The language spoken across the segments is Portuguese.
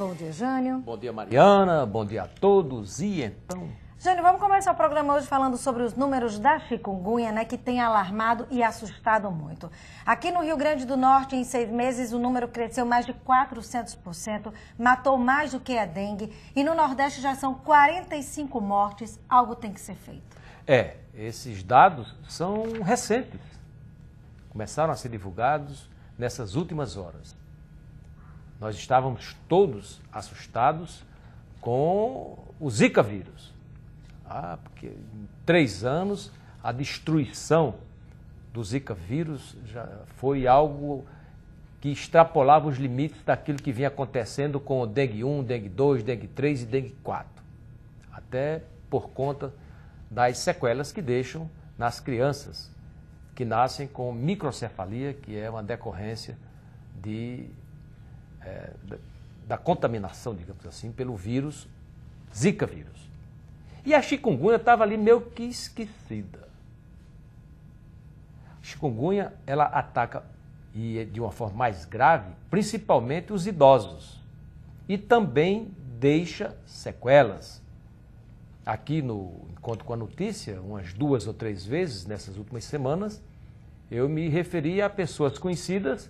Bom dia, Jânio. Bom dia, Mariana. Bom dia a todos. E então? Jânio, vamos começar o programa hoje falando sobre os números da chikungunya, né, que tem alarmado e assustado muito. Aqui no Rio Grande do Norte, em seis meses, o número cresceu mais de 400%, matou mais do que a dengue, e no Nordeste já são 45 mortes. Algo tem que ser feito. É, esses dados são recentes. Começaram a ser divulgados nessas últimas horas. Nós estávamos todos assustados com o Zika vírus. Ah, porque em três anos a destruição do Zika vírus já foi algo que extrapolava os limites daquilo que vinha acontecendo com o dengue 1, dengue 2, dengue 3 e dengue 4. Até por conta das sequelas que deixam nas crianças que nascem com microcefalia, que é uma decorrência de é, da, contaminação, digamos assim, pelo vírus, Zika vírus. E a chikungunya estava ali meio que esquecida. A chikungunya, ela ataca, e é de uma forma mais grave, principalmente os idosos. E também deixa sequelas. Aqui no Encontro com a Notícia, umas duas ou três vezes nessas últimas semanas, eu me referi a pessoas conhecidas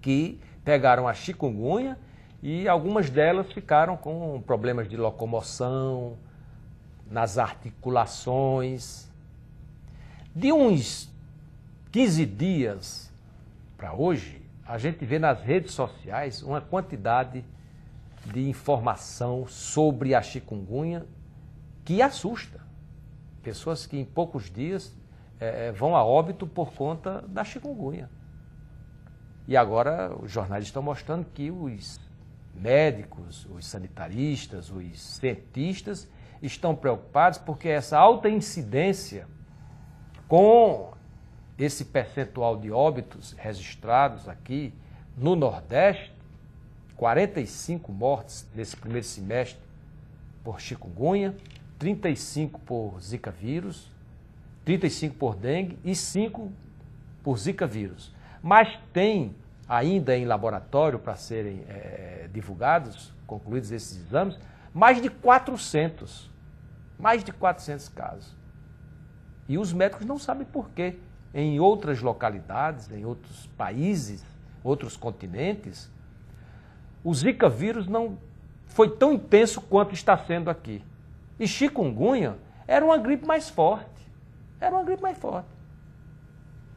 que pegaram a chikungunya e algumas delas ficaram com problemas de locomoção, nas articulações. De uns 15 dias para hoje, a gente vê nas redes sociais uma quantidade de informação sobre a chikungunya que assusta. Pessoas que em poucos dias é, vão a óbito por conta da chikungunya. E agora os jornais estão mostrando que os médicos, os sanitaristas, os cientistas estão preocupados porque essa alta incidência com esse percentual de óbitos registrados aqui no Nordeste, 45 mortes nesse primeiro semestre por chikungunya, 35 por Zika vírus, 35 por dengue e 5 por Zika vírus mas tem ainda em laboratório para serem é, divulgados, concluídos esses exames, mais de 400, mais de 400 casos. E os médicos não sabem por quê. Em outras localidades, em outros países, outros continentes, o Zika vírus não foi tão intenso quanto está sendo aqui. E chikungunya era uma gripe mais forte. Era uma gripe mais forte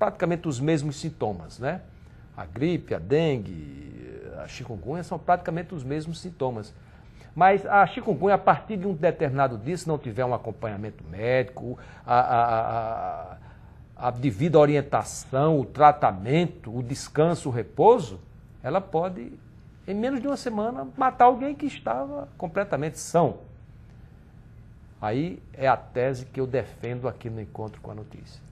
praticamente os mesmos sintomas, né? A gripe, a dengue, a chikungunya são praticamente os mesmos sintomas. Mas a chikungunya, a partir de um determinado dia, se não tiver um acompanhamento médico, a, a, a, a devida orientação, o tratamento, o descanso, o repouso, ela pode, em menos de uma semana, matar alguém que estava completamente são. Aí é a tese que eu defendo aqui no Encontro com a Notícia.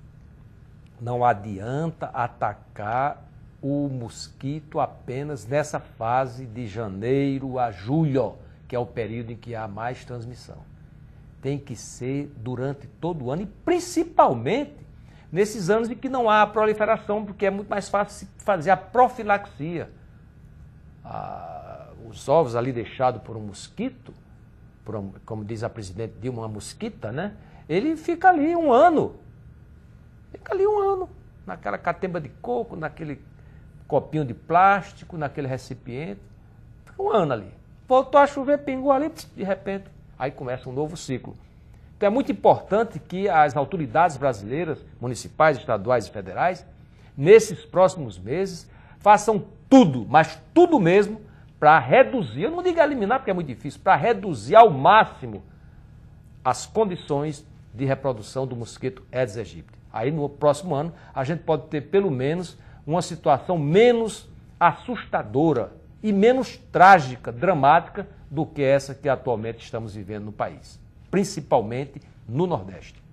Não adianta atacar o mosquito apenas nessa fase de janeiro a julho, que é o período em que há mais transmissão. Tem que ser durante todo o ano e principalmente nesses anos em que não há proliferação, porque é muito mais fácil fazer a profilaxia. Ah, os ovos ali deixados por um mosquito, por um, como diz a presidente Dilma, uma mosquita, né? Ele fica ali um ano Fica ali um ano, naquela catemba de coco, naquele copinho de plástico, naquele recipiente. Fica um ano ali. Voltou a chover, pingou ali, de repente, aí começa um novo ciclo. Então é muito importante que as autoridades brasileiras, municipais, estaduais e federais, nesses próximos meses, façam tudo, mas tudo mesmo, para reduzir, eu não digo eliminar porque é muito difícil, para reduzir ao máximo as condições de reprodução do mosquito Aedes aegypti. Aí no próximo ano a gente pode ter pelo menos uma situação menos assustadora e menos trágica, dramática do que essa que atualmente estamos vivendo no país, principalmente no Nordeste.